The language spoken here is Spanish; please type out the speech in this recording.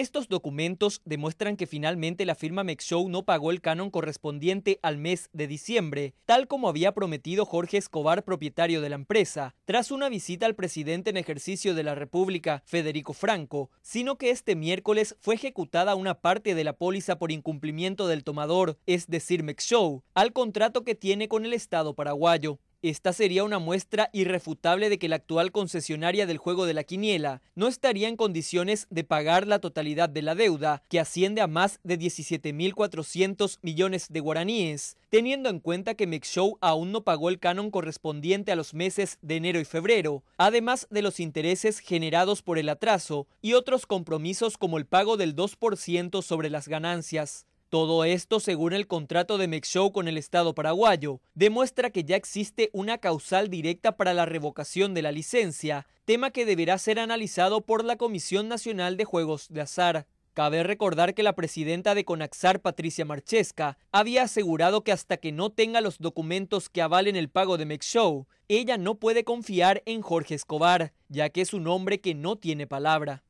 Estos documentos demuestran que finalmente la firma Mexshow no pagó el canon correspondiente al mes de diciembre, tal como había prometido Jorge Escobar, propietario de la empresa, tras una visita al presidente en ejercicio de la República, Federico Franco, sino que este miércoles fue ejecutada una parte de la póliza por incumplimiento del tomador, es decir, Mexshow, al contrato que tiene con el Estado paraguayo. Esta sería una muestra irrefutable de que la actual concesionaria del juego de la quiniela no estaría en condiciones de pagar la totalidad de la deuda, que asciende a más de 17.400 millones de guaraníes, teniendo en cuenta que Mexshow aún no pagó el canon correspondiente a los meses de enero y febrero, además de los intereses generados por el atraso y otros compromisos como el pago del 2% sobre las ganancias. Todo esto, según el contrato de Mexshow con el Estado paraguayo, demuestra que ya existe una causal directa para la revocación de la licencia, tema que deberá ser analizado por la Comisión Nacional de Juegos de Azar. Cabe recordar que la presidenta de Conaxar, Patricia Marchesca, había asegurado que hasta que no tenga los documentos que avalen el pago de Mexshow, ella no puede confiar en Jorge Escobar, ya que es un hombre que no tiene palabra.